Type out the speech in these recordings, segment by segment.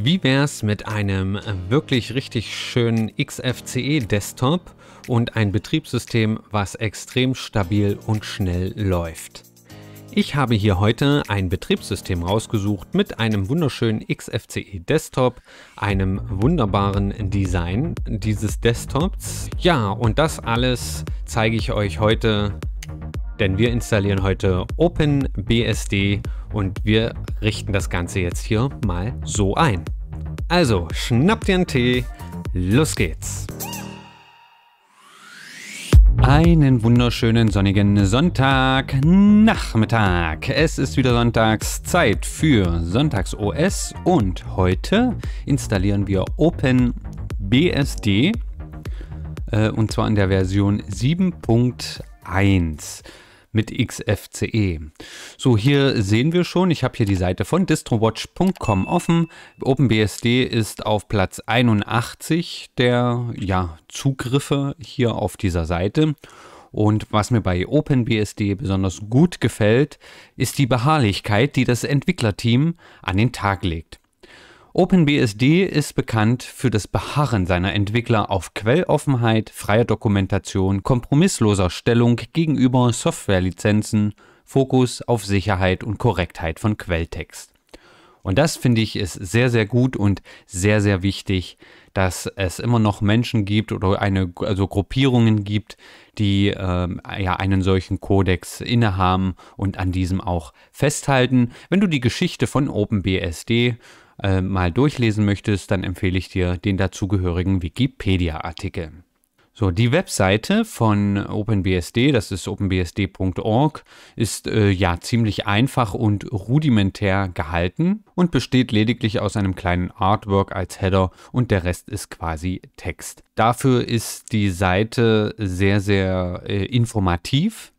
Wie wäre es mit einem äh, wirklich richtig schönen XFCE Desktop und ein Betriebssystem, was extrem stabil und schnell läuft? Ich habe hier heute ein Betriebssystem rausgesucht mit einem wunderschönen XFCE Desktop, einem wunderbaren Design dieses Desktops. Ja, und das alles zeige ich euch heute, denn wir installieren heute OpenBSD und wir richten das Ganze jetzt hier mal so ein. Also, schnappt ihr einen Tee, los geht's! Einen wunderschönen sonnigen Sonntagnachmittag. Es ist wieder Sonntagszeit für SonntagsOS und heute installieren wir OpenBSD äh, und zwar in der Version 7.1 mit XFCE. So, hier sehen wir schon, ich habe hier die Seite von distrowatch.com offen. OpenBSD ist auf Platz 81 der ja, Zugriffe hier auf dieser Seite. Und was mir bei OpenBSD besonders gut gefällt, ist die Beharrlichkeit, die das Entwicklerteam an den Tag legt. OpenBSD ist bekannt für das Beharren seiner Entwickler auf Quelloffenheit, freier Dokumentation, kompromissloser Stellung gegenüber Softwarelizenzen, Fokus auf Sicherheit und Korrektheit von Quelltext. Und das finde ich ist sehr, sehr gut und sehr, sehr wichtig, dass es immer noch Menschen gibt oder eine, also Gruppierungen gibt, die ähm, ja einen solchen Kodex innehaben und an diesem auch festhalten. Wenn du die Geschichte von OpenBSD äh, mal durchlesen möchtest, dann empfehle ich dir den dazugehörigen Wikipedia-Artikel. So, die Webseite von OpenBSD, das ist openbsd.org, ist äh, ja ziemlich einfach und rudimentär gehalten und besteht lediglich aus einem kleinen Artwork als Header und der Rest ist quasi Text. Dafür ist die Seite sehr, sehr äh, informativ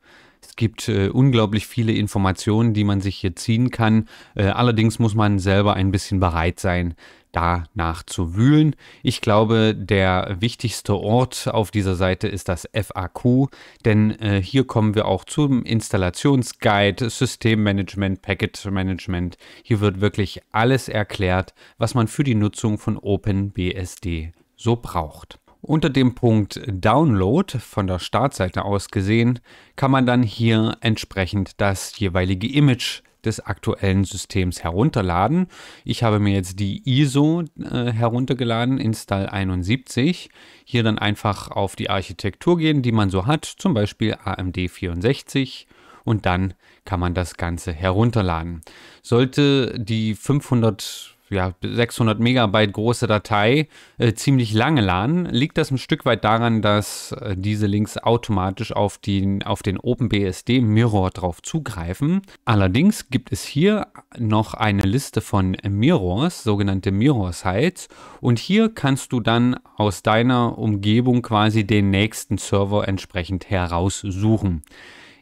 gibt äh, unglaublich viele Informationen, die man sich hier ziehen kann. Äh, allerdings muss man selber ein bisschen bereit sein, danach zu wühlen. Ich glaube, der wichtigste Ort auf dieser Seite ist das FAQ, denn äh, hier kommen wir auch zum Installationsguide, Systemmanagement, Packet Management. Hier wird wirklich alles erklärt, was man für die Nutzung von OpenBSD so braucht. Unter dem Punkt Download von der Startseite aus gesehen kann man dann hier entsprechend das jeweilige Image des aktuellen Systems herunterladen. Ich habe mir jetzt die ISO äh, heruntergeladen, Install 71. Hier dann einfach auf die Architektur gehen, die man so hat, zum Beispiel AMD 64 und dann kann man das Ganze herunterladen. Sollte die 500 ja, 600 Megabyte große Datei äh, ziemlich lange laden. Liegt das ein Stück weit daran, dass äh, diese Links automatisch auf den, auf den OpenBSD Mirror drauf zugreifen. Allerdings gibt es hier noch eine Liste von Mirrors, sogenannte Mirror-Sites. Und hier kannst du dann aus deiner Umgebung quasi den nächsten Server entsprechend heraussuchen.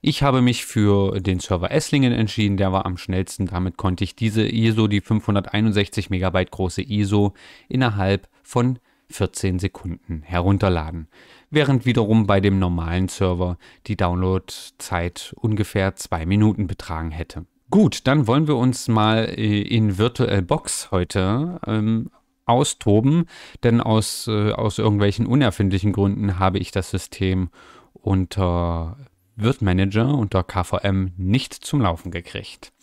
Ich habe mich für den Server Esslingen entschieden, der war am schnellsten. Damit konnte ich diese ISO, die 561 MB große ISO, innerhalb von 14 Sekunden herunterladen, während wiederum bei dem normalen Server die Downloadzeit ungefähr 2 Minuten betragen hätte. Gut, dann wollen wir uns mal äh, in VirtualBox heute ähm, austoben, denn aus, äh, aus irgendwelchen unerfindlichen Gründen habe ich das System unter wird Manager unter KVM nicht zum Laufen gekriegt.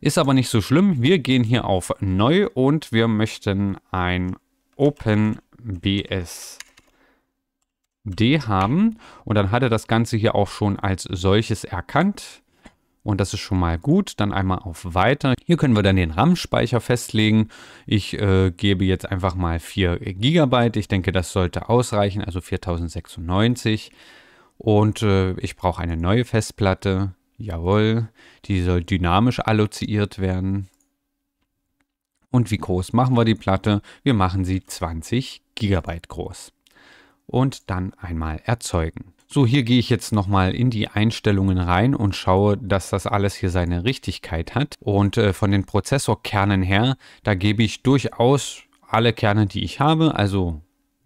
Ist aber nicht so schlimm. Wir gehen hier auf Neu und wir möchten ein OpenBSD haben. Und dann hat er das Ganze hier auch schon als solches erkannt. Und das ist schon mal gut. Dann einmal auf Weiter. Hier können wir dann den RAM-Speicher festlegen. Ich äh, gebe jetzt einfach mal 4 GB. Ich denke, das sollte ausreichen, also 4096. Und äh, ich brauche eine neue Festplatte. Jawohl, die soll dynamisch alloziert werden. Und wie groß machen wir die Platte? Wir machen sie 20 GB groß. Und dann einmal erzeugen. So, hier gehe ich jetzt nochmal in die Einstellungen rein und schaue, dass das alles hier seine Richtigkeit hat. Und äh, von den Prozessorkernen her, da gebe ich durchaus alle Kerne, die ich habe, also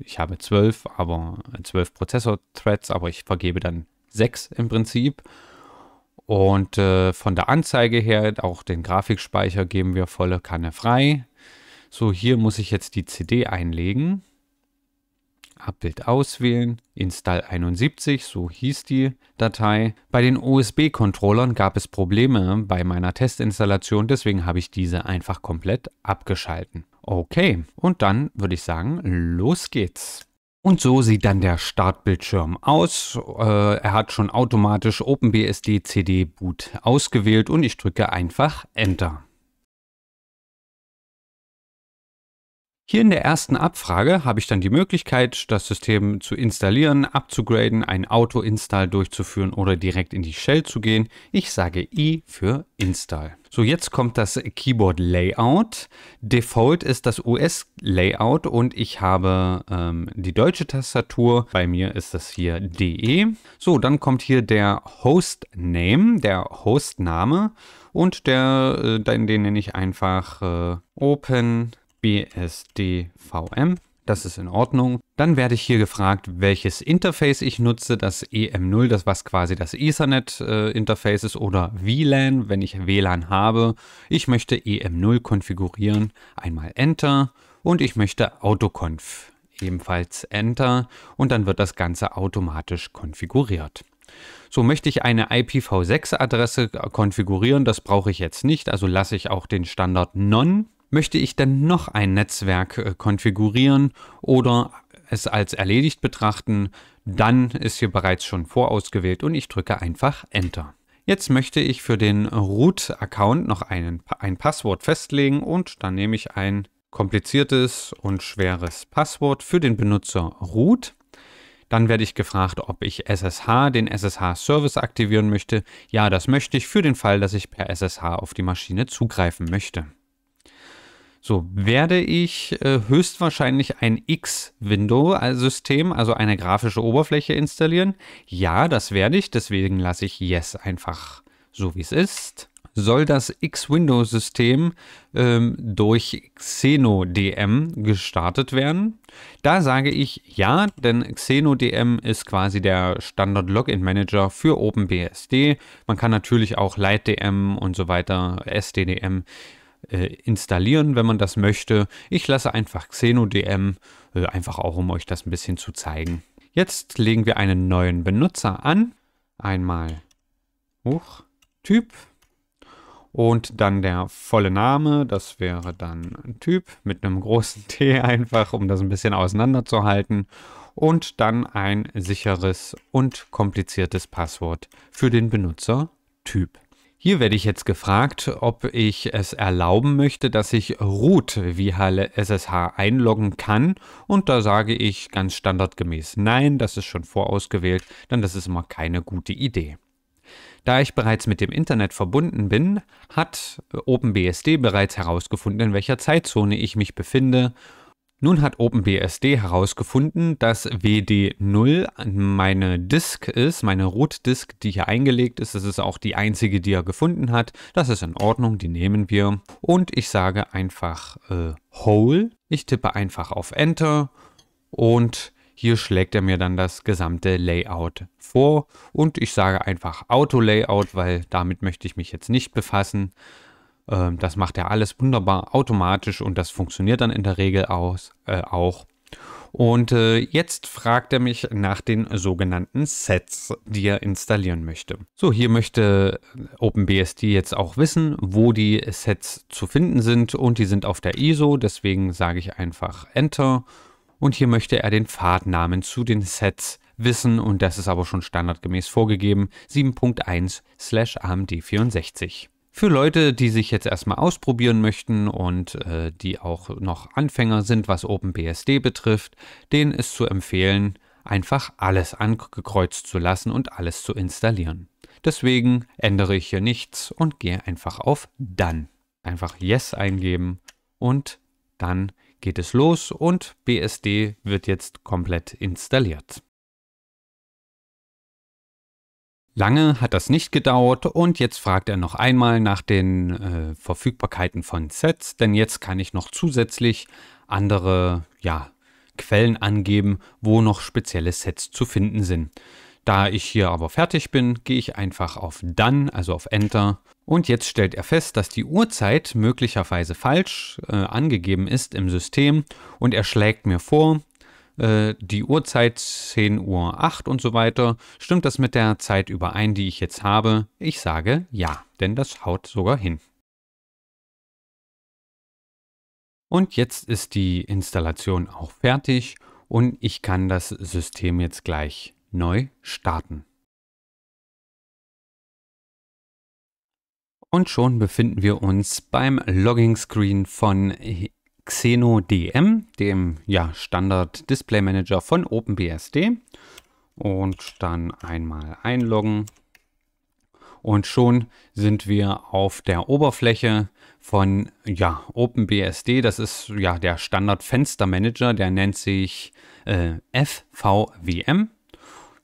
ich habe zwölf, aber äh, zwölf Prozessor-Threads, aber ich vergebe dann sechs im Prinzip. Und äh, von der Anzeige her, auch den Grafikspeicher geben wir volle Kanne frei. So, hier muss ich jetzt die CD einlegen. Abbild auswählen, Install 71, so hieß die Datei. Bei den USB-Controllern gab es Probleme bei meiner Testinstallation, deswegen habe ich diese einfach komplett abgeschalten. Okay, und dann würde ich sagen, los geht's. Und so sieht dann der Startbildschirm aus. Äh, er hat schon automatisch OpenBSD CD Boot ausgewählt und ich drücke einfach Enter. Hier in der ersten Abfrage habe ich dann die Möglichkeit, das System zu installieren, abzugraden, ein Auto-Install durchzuführen oder direkt in die Shell zu gehen. Ich sage I für Install. So, jetzt kommt das Keyboard-Layout. Default ist das US-Layout und ich habe ähm, die deutsche Tastatur. Bei mir ist das hier DE. So, dann kommt hier der Host-Name, der Hostname und der, äh, den, den nenne ich einfach äh, Open BSDVM. Das ist in Ordnung. Dann werde ich hier gefragt, welches Interface ich nutze. Das EM0, das was quasi das Ethernet-Interface äh, ist oder WLAN, wenn ich WLAN habe. Ich möchte EM0 konfigurieren. Einmal Enter und ich möchte Autoconf. Ebenfalls Enter und dann wird das Ganze automatisch konfiguriert. So möchte ich eine IPv6-Adresse konfigurieren. Das brauche ich jetzt nicht, also lasse ich auch den Standard None möchte ich denn noch ein Netzwerk äh, konfigurieren oder es als erledigt betrachten, dann ist hier bereits schon vorausgewählt und ich drücke einfach Enter. Jetzt möchte ich für den Root-Account noch einen, ein Passwort festlegen und dann nehme ich ein kompliziertes und schweres Passwort für den Benutzer Root. Dann werde ich gefragt, ob ich SSH, den SSH-Service aktivieren möchte. Ja, das möchte ich für den Fall, dass ich per SSH auf die Maschine zugreifen möchte. So werde ich äh, höchstwahrscheinlich ein X-Window-System, also eine grafische Oberfläche installieren. Ja, das werde ich, deswegen lasse ich Yes einfach so, wie es ist. Soll das X-Window-System ähm, durch XenoDM gestartet werden? Da sage ich ja, denn XenoDM ist quasi der Standard-Login-Manager für OpenBSD. Man kann natürlich auch LightDM und so weiter, SDDM äh, installieren, wenn man das möchte. Ich lasse einfach XenoDM, äh, einfach auch um euch das ein bisschen zu zeigen. Jetzt legen wir einen neuen Benutzer an. Einmal hoch, Typ und dann der volle Name. Das wäre dann ein Typ mit einem großen T einfach, um das ein bisschen auseinanderzuhalten. Und dann ein sicheres und kompliziertes Passwort für den Benutzer Typ. Hier werde ich jetzt gefragt, ob ich es erlauben möchte, dass ich root wie Halle SSH einloggen kann und da sage ich ganz standardgemäß nein, das ist schon vorausgewählt, denn das ist immer keine gute Idee. Da ich bereits mit dem Internet verbunden bin, hat OpenBSD bereits herausgefunden, in welcher Zeitzone ich mich befinde nun hat OpenBSD herausgefunden, dass WD0 meine Disk ist, meine Root-Disk, die hier eingelegt ist. Das ist auch die einzige, die er gefunden hat. Das ist in Ordnung, die nehmen wir. Und ich sage einfach äh, Whole. Ich tippe einfach auf Enter und hier schlägt er mir dann das gesamte Layout vor. Und ich sage einfach Auto-Layout, weil damit möchte ich mich jetzt nicht befassen. Ähm, das macht er alles wunderbar automatisch und das funktioniert dann in der Regel aus, äh, auch. Und äh, jetzt fragt er mich nach den sogenannten Sets, die er installieren möchte. So, hier möchte äh, OpenBSD jetzt auch wissen, wo die Sets zu finden sind und die sind auf der ISO, deswegen sage ich einfach Enter. Und hier möchte er den Pfadnamen zu den Sets wissen und das ist aber schon standardgemäß vorgegeben, 7.1 slash AMD64. Für Leute, die sich jetzt erstmal ausprobieren möchten und äh, die auch noch Anfänger sind, was OpenBSD betrifft, denen ist zu empfehlen, einfach alles angekreuzt zu lassen und alles zu installieren. Deswegen ändere ich hier nichts und gehe einfach auf Dann. Einfach Yes eingeben und dann geht es los und BSD wird jetzt komplett installiert. Lange hat das nicht gedauert und jetzt fragt er noch einmal nach den äh, Verfügbarkeiten von Sets, denn jetzt kann ich noch zusätzlich andere ja, Quellen angeben, wo noch spezielle Sets zu finden sind. Da ich hier aber fertig bin, gehe ich einfach auf Done, also auf Enter. Und jetzt stellt er fest, dass die Uhrzeit möglicherweise falsch äh, angegeben ist im System und er schlägt mir vor, äh, die Uhrzeit 10.08 Uhr und so weiter. Stimmt das mit der Zeit überein, die ich jetzt habe? Ich sage ja, denn das haut sogar hin. Und jetzt ist die Installation auch fertig und ich kann das System jetzt gleich neu starten. Und schon befinden wir uns beim Logging Screen von Xeno DM, dem ja, Standard Display Manager von OpenBSD. Und dann einmal einloggen. Und schon sind wir auf der Oberfläche von ja, OpenBSD. Das ist ja der Standard Fenstermanager, der nennt sich äh, FVWM.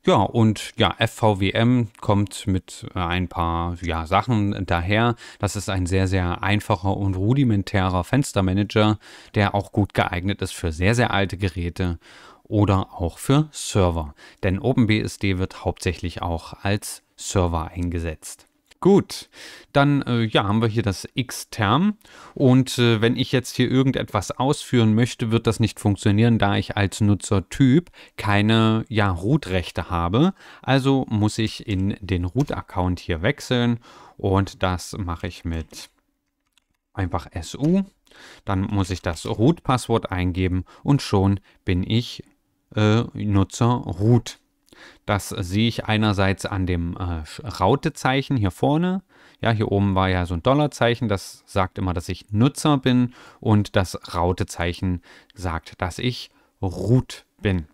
Ja, und ja, FVWM kommt mit äh, ein paar ja, Sachen daher. Das ist ein sehr, sehr einfacher und rudimentärer Fenstermanager, der auch gut geeignet ist für sehr, sehr alte Geräte oder auch für Server. Denn OpenBSD wird hauptsächlich auch als Server eingesetzt. Gut, dann äh, ja, haben wir hier das X-Term und äh, wenn ich jetzt hier irgendetwas ausführen möchte, wird das nicht funktionieren, da ich als Nutzertyp keine ja, Root-Rechte habe. Also muss ich in den Root-Account hier wechseln und das mache ich mit einfach SU. Dann muss ich das Root-Passwort eingeben und schon bin ich äh, Nutzer Root. Das sehe ich einerseits an dem äh, Rautezeichen hier vorne. Ja, hier oben war ja so ein Dollarzeichen, das sagt immer, dass ich Nutzer bin und das Rautezeichen sagt, dass ich root bin.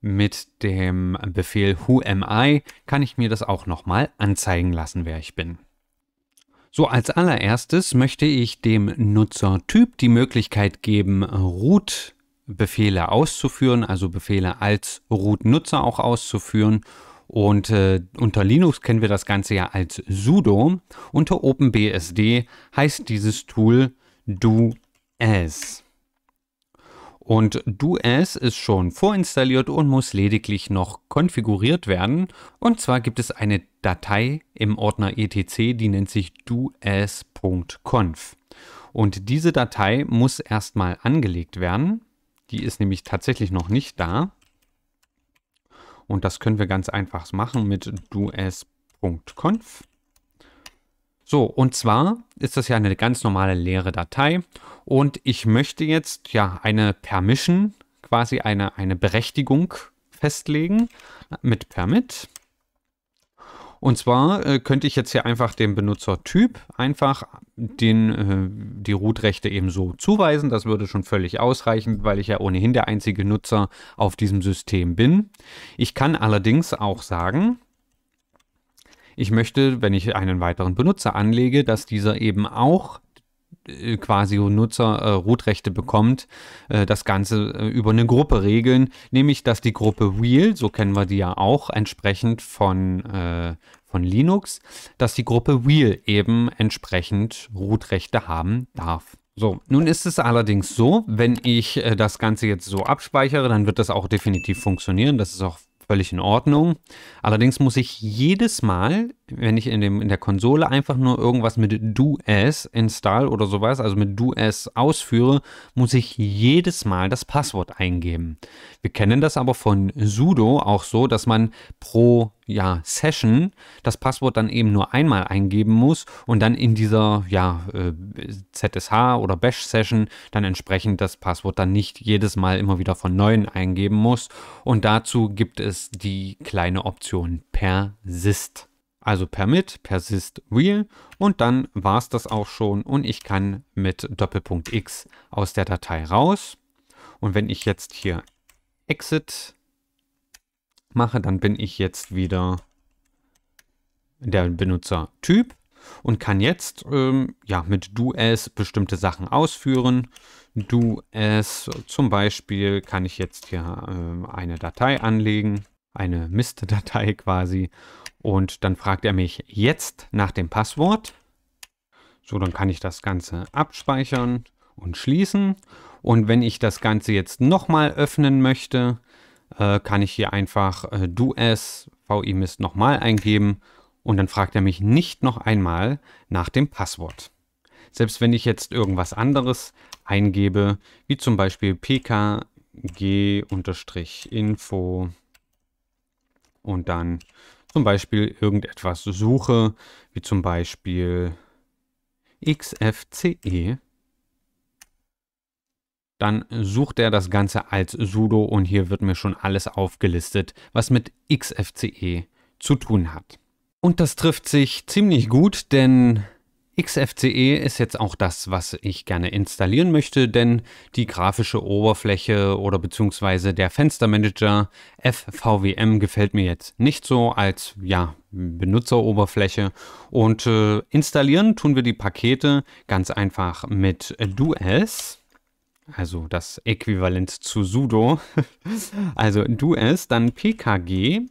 Mit dem Befehl who am I kann ich mir das auch nochmal anzeigen lassen, wer ich bin. So, als allererstes möchte ich dem Nutzertyp die Möglichkeit geben, root Befehle auszuführen, also Befehle als Root-Nutzer auch auszuführen. Und äh, unter Linux kennen wir das Ganze ja als sudo. Unter OpenBSD heißt dieses Tool do-as. Und do-as ist schon vorinstalliert und muss lediglich noch konfiguriert werden. Und zwar gibt es eine Datei im Ordner etc, die nennt sich do-as.conf. Und diese Datei muss erstmal angelegt werden. Die ist nämlich tatsächlich noch nicht da. Und das können wir ganz einfach machen mit dues.conf. So, und zwar ist das ja eine ganz normale leere Datei und ich möchte jetzt ja eine Permission, quasi eine, eine Berechtigung festlegen mit Permit. Und zwar äh, könnte ich jetzt hier einfach den Benutzertyp einfach den, äh, die Root-Rechte eben so zuweisen. Das würde schon völlig ausreichen, weil ich ja ohnehin der einzige Nutzer auf diesem System bin. Ich kann allerdings auch sagen, ich möchte, wenn ich einen weiteren Benutzer anlege, dass dieser eben auch äh, quasi Nutzer äh, root bekommt, äh, das Ganze äh, über eine Gruppe regeln, nämlich dass die Gruppe Wheel, so kennen wir die ja auch, entsprechend von äh, von Linux, dass die Gruppe Wheel eben entsprechend root haben darf. So, nun ist es allerdings so, wenn ich äh, das Ganze jetzt so abspeichere, dann wird das auch definitiv funktionieren. Das ist auch völlig in Ordnung. Allerdings muss ich jedes Mal, wenn ich in, dem, in der Konsole einfach nur irgendwas mit do as install oder sowas, also mit do as ausführe, muss ich jedes Mal das Passwort eingeben. Wir kennen das aber von sudo auch so, dass man pro ja, Session das Passwort dann eben nur einmal eingeben muss und dann in dieser ja, ZSH äh, oder Bash-Session dann entsprechend das Passwort dann nicht jedes Mal immer wieder von neuem eingeben muss. Und dazu gibt es die kleine Option Persist. Also Permit, Persist Real und dann war es das auch schon und ich kann mit Doppelpunkt X aus der Datei raus. Und wenn ich jetzt hier Exit mache, dann bin ich jetzt wieder der Benutzertyp und kann jetzt ähm, ja, mit Du es bestimmte Sachen ausführen. Du es zum Beispiel kann ich jetzt hier ähm, eine Datei anlegen, eine Mist-Datei quasi. Und dann fragt er mich jetzt nach dem Passwort. So, dann kann ich das Ganze abspeichern und schließen. Und wenn ich das Ganze jetzt nochmal öffnen möchte, äh, kann ich hier einfach äh, dues vimist nochmal eingeben und dann fragt er mich nicht noch einmal nach dem Passwort. Selbst wenn ich jetzt irgendwas anderes eingebe, wie zum Beispiel pkg-info und dann zum Beispiel irgendetwas suche, wie zum Beispiel xfce, dann sucht er das Ganze als Sudo und hier wird mir schon alles aufgelistet, was mit XFCE zu tun hat. Und das trifft sich ziemlich gut, denn XFCE ist jetzt auch das, was ich gerne installieren möchte, denn die grafische Oberfläche oder beziehungsweise der Fenstermanager FVWM gefällt mir jetzt nicht so als ja, Benutzeroberfläche. Und äh, installieren tun wir die Pakete ganz einfach mit DuS also das Äquivalent zu sudo, also do es, dann pkg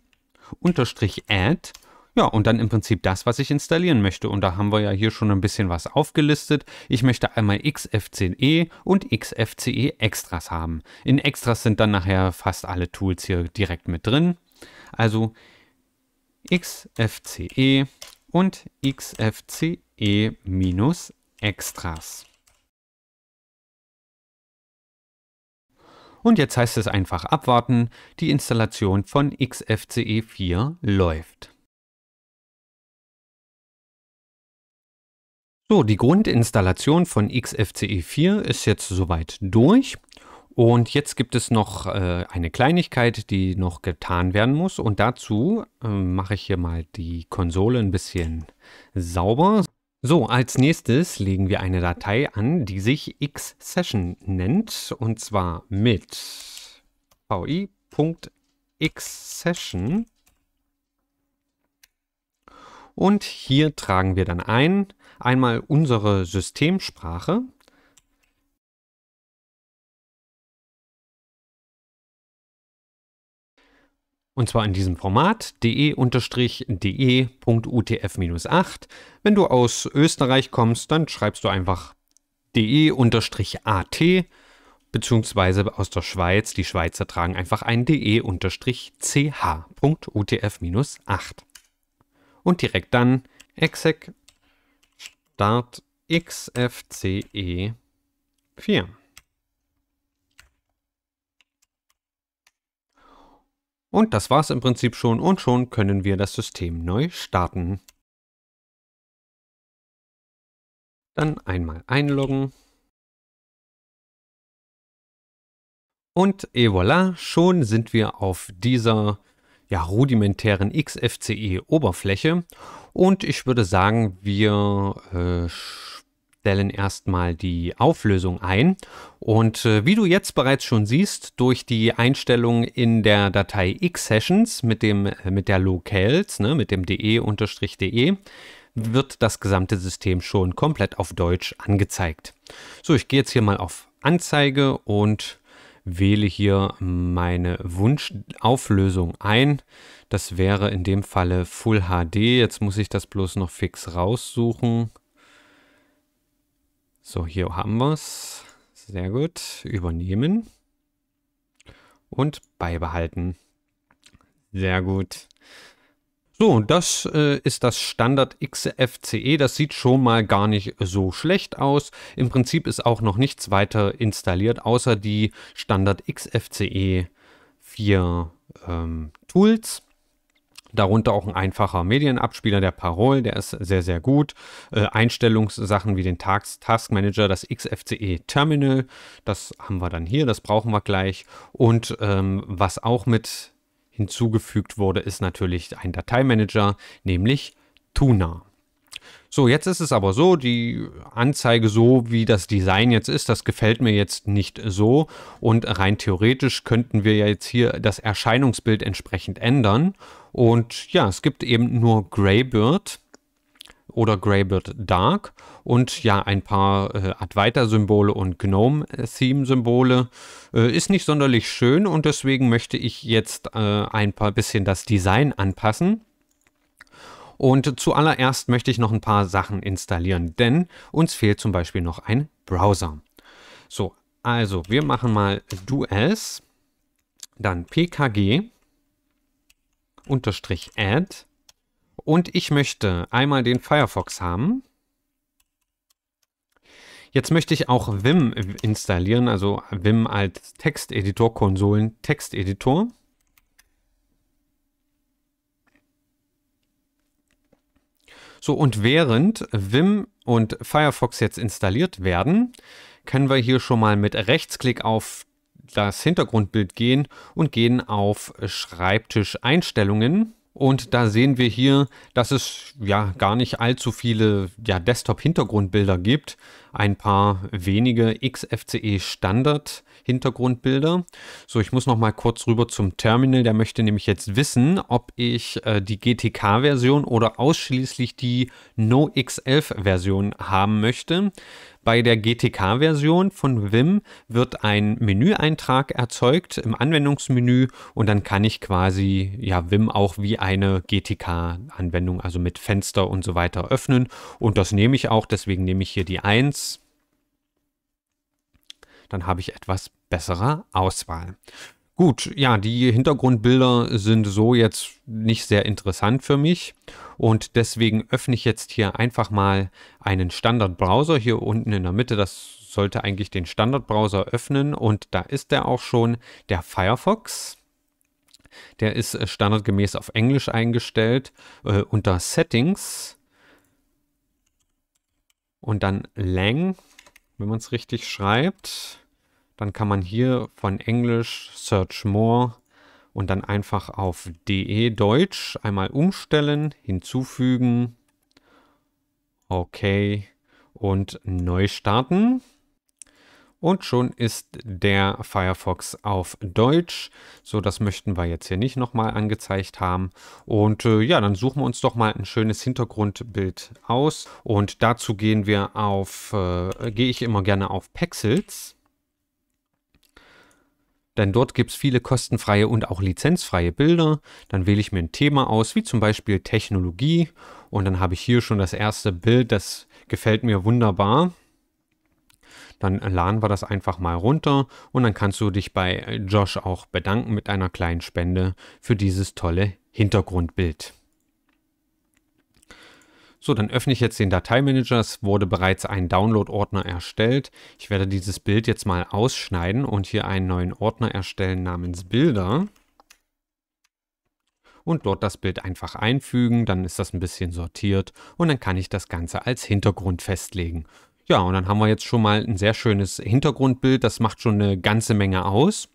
unterstrich add, ja, und dann im Prinzip das, was ich installieren möchte. Und da haben wir ja hier schon ein bisschen was aufgelistet. Ich möchte einmal XFCE und XFCE Extras haben. In Extras sind dann nachher fast alle Tools hier direkt mit drin. Also XFCE und XFCE-Extras. Und jetzt heißt es einfach abwarten, die Installation von XFCE 4 läuft. So, die Grundinstallation von XFCE 4 ist jetzt soweit durch. Und jetzt gibt es noch äh, eine Kleinigkeit, die noch getan werden muss. Und dazu äh, mache ich hier mal die Konsole ein bisschen sauber. So, als nächstes legen wir eine Datei an, die sich xsession nennt und zwar mit vi.xsession und hier tragen wir dann ein einmal unsere Systemsprache Und zwar in diesem Format de-de.utf-8. Wenn du aus Österreich kommst, dann schreibst du einfach de-at, beziehungsweise aus der Schweiz. Die Schweizer tragen einfach ein de-ch.utf-8. Und direkt dann exec start xfce 4. Und das war's im Prinzip schon und schon können wir das System neu starten. Dann einmal einloggen. Und et voilà, schon sind wir auf dieser ja, rudimentären XFCE-Oberfläche. Und ich würde sagen, wir äh, stellen erstmal die Auflösung ein. Und äh, wie du jetzt bereits schon siehst, durch die Einstellung in der Datei X-Sessions mit, dem, äh, mit der locals, ne, mit dem de-de, e, wird das gesamte System schon komplett auf Deutsch angezeigt. So, ich gehe jetzt hier mal auf Anzeige und wähle hier meine Wunschauflösung ein. Das wäre in dem Falle Full HD. Jetzt muss ich das bloß noch fix raussuchen. So, hier haben wir es. Sehr gut. Übernehmen. Und beibehalten. Sehr gut. So, das äh, ist das Standard XFCE. Das sieht schon mal gar nicht so schlecht aus. Im Prinzip ist auch noch nichts weiter installiert, außer die Standard XFCE 4 ähm, Tools. Darunter auch ein einfacher Medienabspieler, der Parol, der ist sehr, sehr gut. Äh, Einstellungssachen wie den Task, Task Manager, das XFCE Terminal, das haben wir dann hier, das brauchen wir gleich. Und ähm, was auch mit hinzugefügt wurde, ist natürlich ein Dateimanager, nämlich Tuna. So, jetzt ist es aber so, die Anzeige so, wie das Design jetzt ist, das gefällt mir jetzt nicht so. Und rein theoretisch könnten wir ja jetzt hier das Erscheinungsbild entsprechend ändern. Und ja, es gibt eben nur Greybird oder Greybird Dark und ja, ein paar äh, Advaita-Symbole und Gnome-Theme-Symbole. Äh, ist nicht sonderlich schön und deswegen möchte ich jetzt äh, ein paar bisschen das Design anpassen. Und zuallererst möchte ich noch ein paar Sachen installieren, denn uns fehlt zum Beispiel noch ein Browser. So, also wir machen mal dues, dann pkg unterstrich add und ich möchte einmal den Firefox haben. Jetzt möchte ich auch Vim installieren, also Vim als texteditor konsolen texteditor So, und während Vim und Firefox jetzt installiert werden, können wir hier schon mal mit Rechtsklick auf das Hintergrundbild gehen und gehen auf Schreibtisch Einstellungen. Und da sehen wir hier, dass es ja gar nicht allzu viele ja, Desktop-Hintergrundbilder gibt. Ein paar wenige XFCE Standard Hintergrundbilder. So, ich muss noch mal kurz rüber zum Terminal. Der möchte nämlich jetzt wissen, ob ich äh, die GTK-Version oder ausschließlich die NoX11-Version haben möchte. Bei der GTK-Version von Vim wird ein Menüeintrag erzeugt im Anwendungsmenü und dann kann ich quasi ja Vim auch wie eine GTK-Anwendung, also mit Fenster und so weiter öffnen und das nehme ich auch, deswegen nehme ich hier die 1. Dann habe ich etwas bessere Auswahl. Gut, ja, die Hintergrundbilder sind so jetzt nicht sehr interessant für mich und deswegen öffne ich jetzt hier einfach mal einen Standardbrowser hier unten in der Mitte. Das sollte eigentlich den Standardbrowser öffnen und da ist der auch schon, der Firefox. Der ist äh, standardgemäß auf Englisch eingestellt äh, unter Settings und dann Lang, wenn man es richtig schreibt. Dann kann man hier von Englisch Search More und dann einfach auf DE Deutsch einmal umstellen, hinzufügen, OK und neu starten. Und schon ist der Firefox auf Deutsch. So, das möchten wir jetzt hier nicht nochmal angezeigt haben. Und äh, ja, dann suchen wir uns doch mal ein schönes Hintergrundbild aus. Und dazu gehen wir auf, äh, gehe ich immer gerne auf Pexels denn dort gibt es viele kostenfreie und auch lizenzfreie Bilder. Dann wähle ich mir ein Thema aus, wie zum Beispiel Technologie und dann habe ich hier schon das erste Bild, das gefällt mir wunderbar. Dann laden wir das einfach mal runter und dann kannst du dich bei Josh auch bedanken mit einer kleinen Spende für dieses tolle Hintergrundbild. So, dann öffne ich jetzt den Dateimanager. Es wurde bereits ein Download-Ordner erstellt. Ich werde dieses Bild jetzt mal ausschneiden und hier einen neuen Ordner erstellen namens Bilder. Und dort das Bild einfach einfügen, dann ist das ein bisschen sortiert und dann kann ich das Ganze als Hintergrund festlegen. Ja, und dann haben wir jetzt schon mal ein sehr schönes Hintergrundbild. Das macht schon eine ganze Menge aus.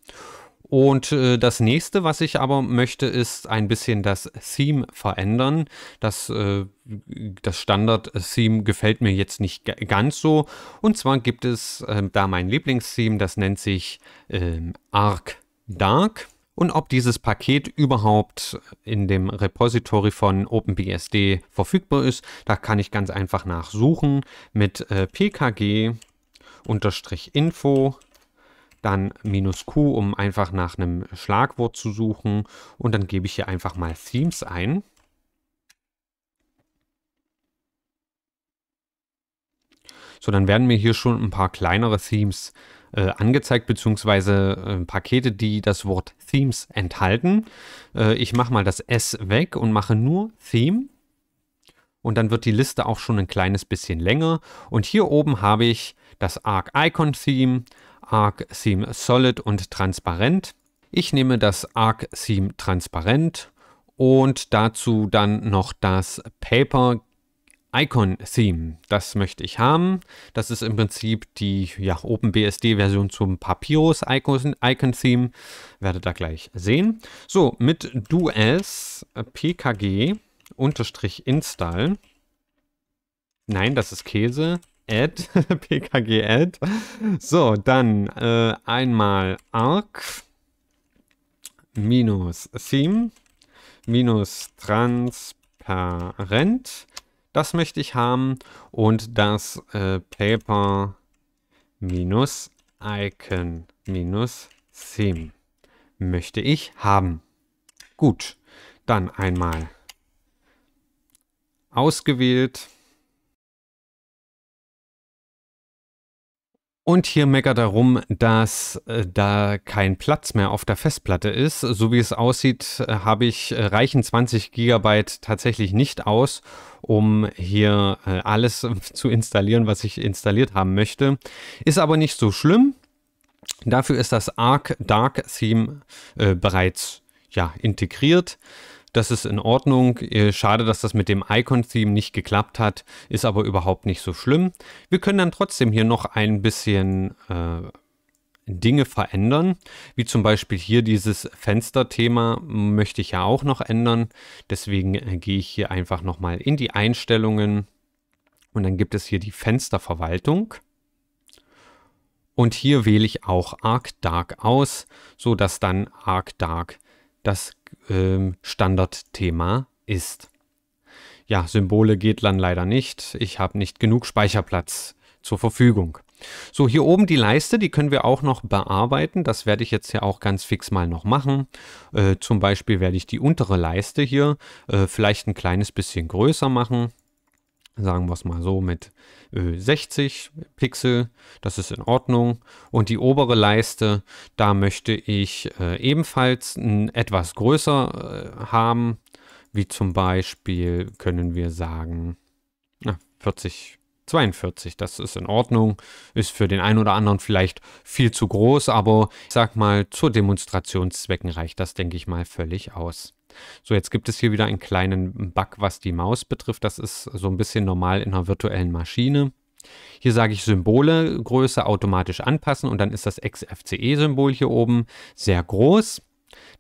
Und äh, das nächste, was ich aber möchte, ist ein bisschen das Theme verändern. Das, äh, das Standard-Theme gefällt mir jetzt nicht ganz so. Und zwar gibt es äh, da mein Lieblingstheme, das nennt sich ähm, Arc Dark. Und ob dieses Paket überhaupt in dem Repository von OpenBSD verfügbar ist, da kann ich ganz einfach nachsuchen mit äh, pkg-info dann minus Q, um einfach nach einem Schlagwort zu suchen. Und dann gebe ich hier einfach mal Themes ein. So, dann werden mir hier schon ein paar kleinere Themes äh, angezeigt, beziehungsweise äh, Pakete, die das Wort Themes enthalten. Äh, ich mache mal das S weg und mache nur Theme. Und dann wird die Liste auch schon ein kleines bisschen länger. Und hier oben habe ich das Arc Icon Theme, Arc Theme Solid und Transparent. Ich nehme das Arc Theme Transparent und dazu dann noch das Paper Icon Theme. Das möchte ich haben. Das ist im Prinzip die ja, OpenBSD-Version zum Papyrus Icon, Icon Theme. Werdet da gleich sehen. So, mit dues äh, pkg-install. Nein, das ist Käse add, pkg add. So, dann äh, einmal arc minus theme minus transparent. Das möchte ich haben und das äh, paper minus icon minus theme möchte ich haben. Gut, dann einmal ausgewählt Und hier meckert er rum, dass äh, da kein Platz mehr auf der Festplatte ist. So wie es aussieht, äh, habe ich äh, reichen 20 Gigabyte tatsächlich nicht aus, um hier äh, alles zu installieren, was ich installiert haben möchte. Ist aber nicht so schlimm. Dafür ist das Arc Dark Theme äh, bereits ja, integriert. Das ist in Ordnung. Äh, schade, dass das mit dem Icon-Theme nicht geklappt hat, ist aber überhaupt nicht so schlimm. Wir können dann trotzdem hier noch ein bisschen äh, Dinge verändern, wie zum Beispiel hier dieses Fensterthema möchte ich ja auch noch ändern. Deswegen äh, gehe ich hier einfach nochmal in die Einstellungen und dann gibt es hier die Fensterverwaltung. Und hier wähle ich auch Arc Dark aus, sodass dann Arc Dark das ähm, Standardthema ist. Ja, Symbole geht dann leider nicht. Ich habe nicht genug Speicherplatz zur Verfügung. So, hier oben die Leiste, die können wir auch noch bearbeiten. Das werde ich jetzt ja auch ganz fix mal noch machen. Äh, zum Beispiel werde ich die untere Leiste hier äh, vielleicht ein kleines bisschen größer machen sagen wir es mal so, mit 60 äh, Pixel. Das ist in Ordnung. Und die obere Leiste, da möchte ich äh, ebenfalls etwas größer äh, haben. Wie zum Beispiel können wir sagen, 40 42, das ist in Ordnung, ist für den einen oder anderen vielleicht viel zu groß, aber ich sag mal, zu Demonstrationszwecken reicht das, denke ich mal, völlig aus. So, jetzt gibt es hier wieder einen kleinen Bug, was die Maus betrifft. Das ist so ein bisschen normal in einer virtuellen Maschine. Hier sage ich Symbole, Größe automatisch anpassen und dann ist das XFCE-Symbol hier oben sehr groß.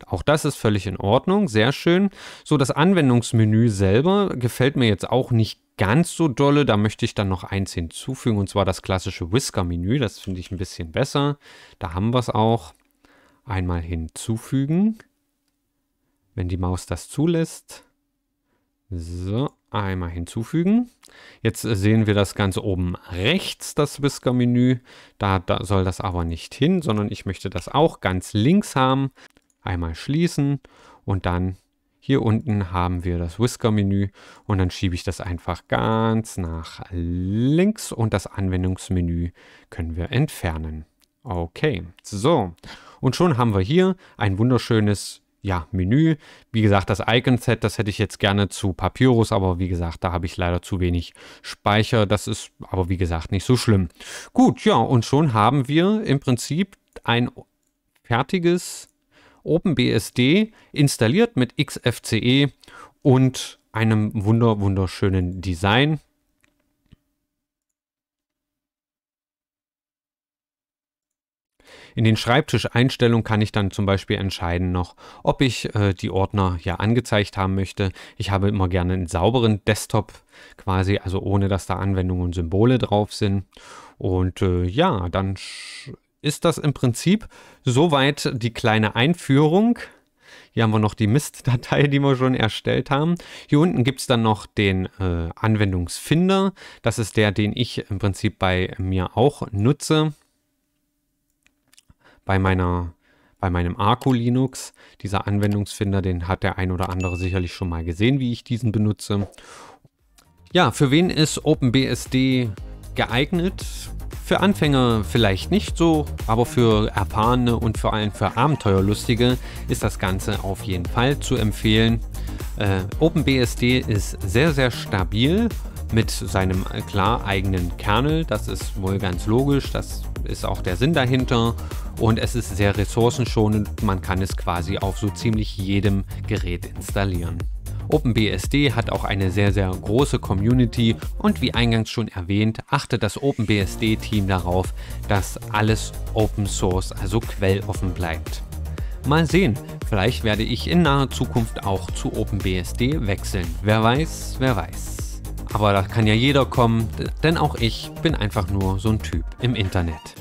Auch das ist völlig in Ordnung, sehr schön. So, das Anwendungsmenü selber gefällt mir jetzt auch nicht ganz so dolle. Da möchte ich dann noch eins hinzufügen und zwar das klassische Whisker-Menü. Das finde ich ein bisschen besser. Da haben wir es auch. Einmal hinzufügen wenn die Maus das zulässt. So, einmal hinzufügen. Jetzt äh, sehen wir das Ganze oben rechts, das Whisker-Menü. Da, da soll das aber nicht hin, sondern ich möchte das auch ganz links haben. Einmal schließen und dann hier unten haben wir das Whisker-Menü und dann schiebe ich das einfach ganz nach links und das Anwendungsmenü können wir entfernen. Okay, so. Und schon haben wir hier ein wunderschönes ja, Menü. Wie gesagt, das Icon-Set, das hätte ich jetzt gerne zu Papyrus, aber wie gesagt, da habe ich leider zu wenig Speicher. Das ist aber wie gesagt nicht so schlimm. Gut, ja, und schon haben wir im Prinzip ein fertiges OpenBSD installiert mit XFCE und einem wunder wunderschönen Design. In den Schreibtischeinstellungen kann ich dann zum Beispiel entscheiden noch, ob ich äh, die Ordner hier angezeigt haben möchte. Ich habe immer gerne einen sauberen Desktop quasi, also ohne dass da Anwendungen und Symbole drauf sind. Und äh, ja, dann ist das im Prinzip soweit die kleine Einführung. Hier haben wir noch die Mist-Datei, die wir schon erstellt haben. Hier unten gibt es dann noch den äh, Anwendungsfinder. Das ist der, den ich im Prinzip bei mir auch nutze bei meiner bei meinem Arco Linux. Dieser Anwendungsfinder, den hat der ein oder andere sicherlich schon mal gesehen, wie ich diesen benutze. Ja, für wen ist OpenBSD geeignet? Für Anfänger vielleicht nicht so, aber für Erfahrene und vor allem für Abenteuerlustige ist das Ganze auf jeden Fall zu empfehlen. Äh, OpenBSD ist sehr, sehr stabil mit seinem klar eigenen Kernel. Das ist wohl ganz logisch, das ist auch der Sinn dahinter und es ist sehr ressourcenschonend, man kann es quasi auf so ziemlich jedem Gerät installieren. OpenBSD hat auch eine sehr, sehr große Community und wie eingangs schon erwähnt, achtet das OpenBSD-Team darauf, dass alles Open Source, also quelloffen bleibt. Mal sehen, vielleicht werde ich in naher Zukunft auch zu OpenBSD wechseln. Wer weiß, wer weiß. Aber da kann ja jeder kommen, denn auch ich bin einfach nur so ein Typ im Internet.